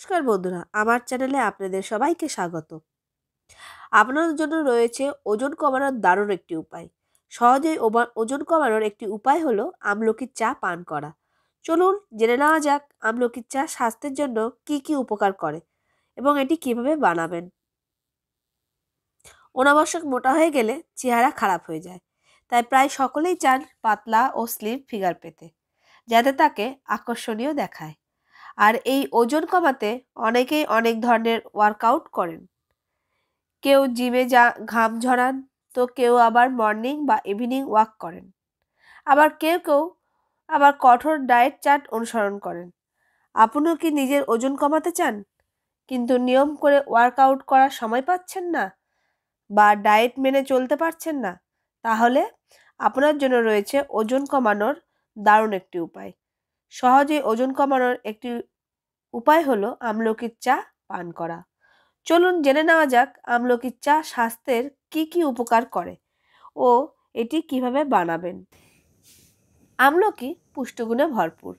নমস্কার বন্ধুরা আমার চ্যানেলে আপনাদের সবাইকে স্বাগত আপনাদের জন্য রয়েছে ওজন কমানোর দারুণ একটি উপায় সহজেই ওজন কমানোর একটি উপায় হলো আমলকির চা পান করা চলুন জেনে নেওয়া যাক আমলকির চা স্বাস্থ্যের জন্য কি কি উপকার করে এবং এটি কিভাবে বানাবেন অনাবশ্যক মোটা হয়ে গেলে চেহারা খারাপ হয়ে যায় তাই প্রায় সকলেই চান পাতলা ও স্লিম ফিগার পেতে যাতে তাকে আকর্ষণীয় দেখায় আর এই ওজন কমাতে অনেকেই অনেক ধরনের ওয়ার্কআউট করেন কেউ জিমে যা ঘাম ঝরান তো কেউ আবার মর্নিং বা ইভিনিং ওয়াক করেন আবার কেউ কেউ আবার কঠোর ডায়েট চার্ট অনুসরণ করেন আপনিও কি নিজের ওজন কমাতে চান কিন্তু নিয়ম করে ওয়ার্কআউট করার সময় পাচ্ছেন না বা ডায়েট মেনে চলতে পারছেন না তাহলে আপনার জন্য রয়েছে ওজন কমানোর দারুণ একটি উপায় সহজে ওজন কমানোর একটি উপায় হলো আমলকির চা পান করা চলুন জেনে নেওয়া যাক আমলকির চা স্বাস্থ্যের কি কি উপকার করে ও এটি কিভাবে বানাবেন আমলকি পুষ্টগুণে ভরপুর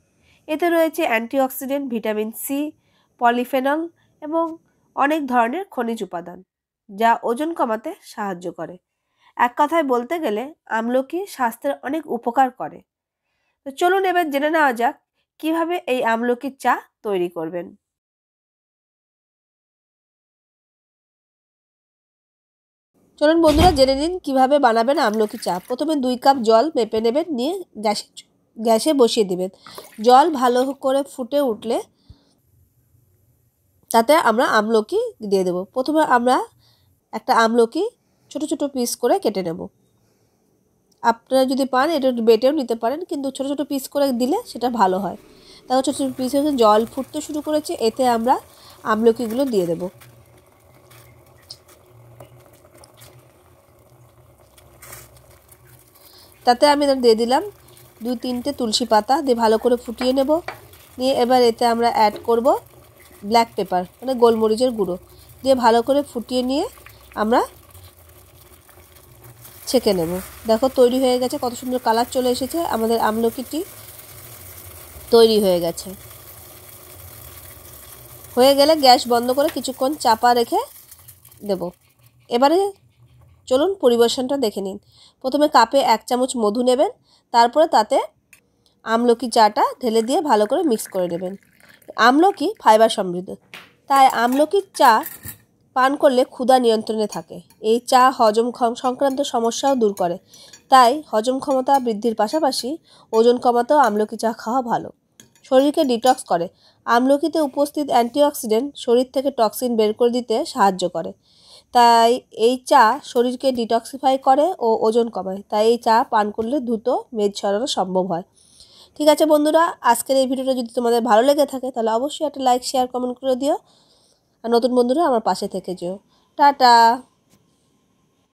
এতে রয়েছে অ্যান্টিঅক্সিডেন্ট ভিটামিন সি পলিফেনল এবং অনেক ধরনের খনিজ উপাদান যা ওজন কমাতে সাহায্য করে এক কথায় বলতে গেলে আমলকি স্বাস্থ্যের অনেক উপকার করে তো চলুন এবার জেনে নেওয়া যাক কিভাবে এই আমলকির চা তৈরি করবেন চলুন বন্ধুরা জেনে নিন কিভাবে বানাবেন আমলকি চা প্রথমে দুই কাপ জল মেপে নেবেন নিয়ে গ্যাসে গ্যাসে বসিয়ে দেবেন জল ভালো করে ফুটে উঠলে তাতে আমরা আমলকি দিয়ে দেব প্রথমে আমরা একটা আমলকি ছোট ছোট পিস করে কেটে নেব আপনারা যদি পান এটা বেটেও নিতে পারেন কিন্তু ছোট ছোট পিস করে দিলে সেটা ভালো হয় দেখো ছোটো ছোটো পিস হয়েছে জল ফুটতে শুরু করেছে এতে আমরা আমলকিগুলো দিয়ে দেব তাতে আমি দিয়ে দিলাম দু তিনটে তুলসী পাতা দিয়ে ভালো করে ফুটিয়ে নেব নিয়ে এবার এতে আমরা অ্যাড করব ব্ল্যাক পেপার মানে গোলমরিচের গুঁড়ো দিয়ে ভালো করে ফুটিয়ে নিয়ে আমরা ছেঁকে নেব দেখো তৈরি হয়ে গেছে কত সুন্দর কালার চলে এসেছে আমাদের আমলকিটি তৈরি হয়ে গেছে হয়ে গেলে গ্যাস বন্ধ করে কিছুক্ষণ চাপা রেখে দেব এবারে চলুন পরিবেশনটা দেখে নিন প্রথমে কাপে এক চামচ মধু নেবেন তারপরে তাতে আমলকি চাটা ঢেলে দিয়ে ভালো করে মিক্স করে নেবেন আমলকি ফাইবার সমৃদ্ধ তাই আমলকির চা পান করলে ক্ষুধা নিয়ন্ত্রণে থাকে এই চা হজম সংক্রান্ত সমস্যাও দূর করে তাই হজম ক্ষমতা বৃদ্ধির পাশাপাশি ওজন কমাতেও আমলকি চা খাওয়া ভালো শরীরকে ডিটক্স করে আমলকিতে উপস্থিত অ্যান্টিঅক্সিডেন্ট শরীর থেকে টক্সিন বের করে দিতে সাহায্য করে তাই এই চা শরীরকে ডিটক্সিফাই করে ও ওজন কমায় তাই এই চা পান করলে দ্রুত মেদ সরানো সম্ভব হয় ঠিক আছে বন্ধুরা আজকের এই ভিডিওটা যদি তোমাদের ভালো লেগে থাকে তাহলে অবশ্যই একটা লাইক শেয়ার কমেন্ট করে দিও আর নতুন বন্ধুরা আমার পাশে থেকে যেও টাটা